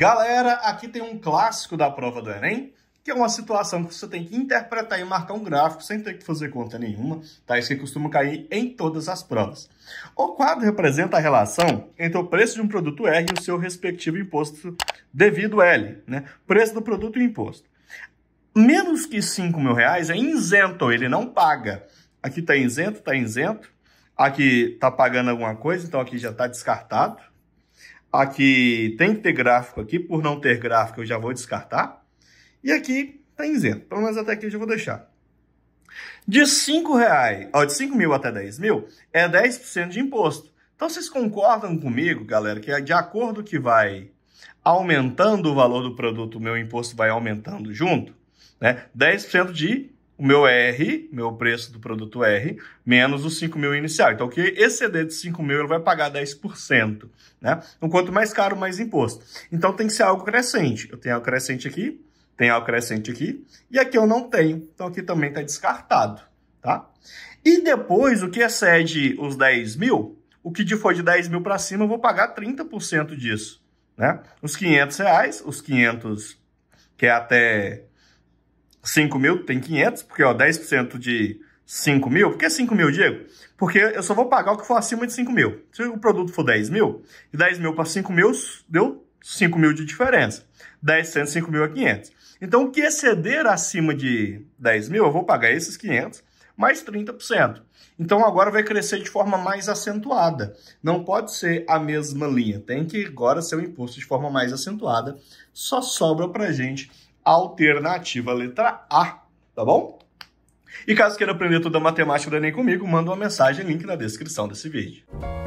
Galera, aqui tem um clássico da prova do Enem, que é uma situação que você tem que interpretar e marcar um gráfico sem ter que fazer conta nenhuma, tá? Isso que costuma cair em todas as provas. O quadro representa a relação entre o preço de um produto R e o seu respectivo imposto devido L, né? Preço do produto e imposto. Menos que 5 mil reais é isento, ele não paga. Aqui tá isento, tá isento. Aqui tá pagando alguma coisa, então aqui já tá descartado. Aqui tem que ter gráfico aqui, por não ter gráfico eu já vou descartar. E aqui está isento, pelo menos até aqui eu já vou deixar. De 5 reais, ó, de 5 mil até 10 mil, é 10% de imposto. Então vocês concordam comigo, galera, que é de acordo que vai aumentando o valor do produto, o meu imposto vai aumentando junto, né? 10% de o meu R, meu preço do produto R, menos os 5 mil inicial. Então, o que exceder de 5 mil, ele vai pagar 10%. Né? Então, quanto mais caro, mais imposto. Então, tem que ser algo crescente. Eu tenho algo crescente aqui, tenho algo crescente aqui, e aqui eu não tenho. Então, aqui também está descartado. Tá? E depois, o que excede os 10 mil, o que for de 10 mil para cima, eu vou pagar 30% disso. Né? Os 500 reais, os 500 que é até 5 mil tem 500, porque ó, 10% de 5 mil. Por que 5 mil, Diego? Porque eu só vou pagar o que for acima de 5 mil. Se o produto for 10 mil, de 10 mil para 5 mil, deu 5 mil de diferença. 10% de mil a é 500. Então, o que exceder acima de 10 mil, eu vou pagar esses 500 mais 30%. Então, agora vai crescer de forma mais acentuada. Não pode ser a mesma linha. Tem que agora ser o um imposto de forma mais acentuada. Só sobra para gente alternativa letra A, tá bom? E caso queira aprender toda a matemática do Enem é comigo, manda uma mensagem, link na descrição desse vídeo.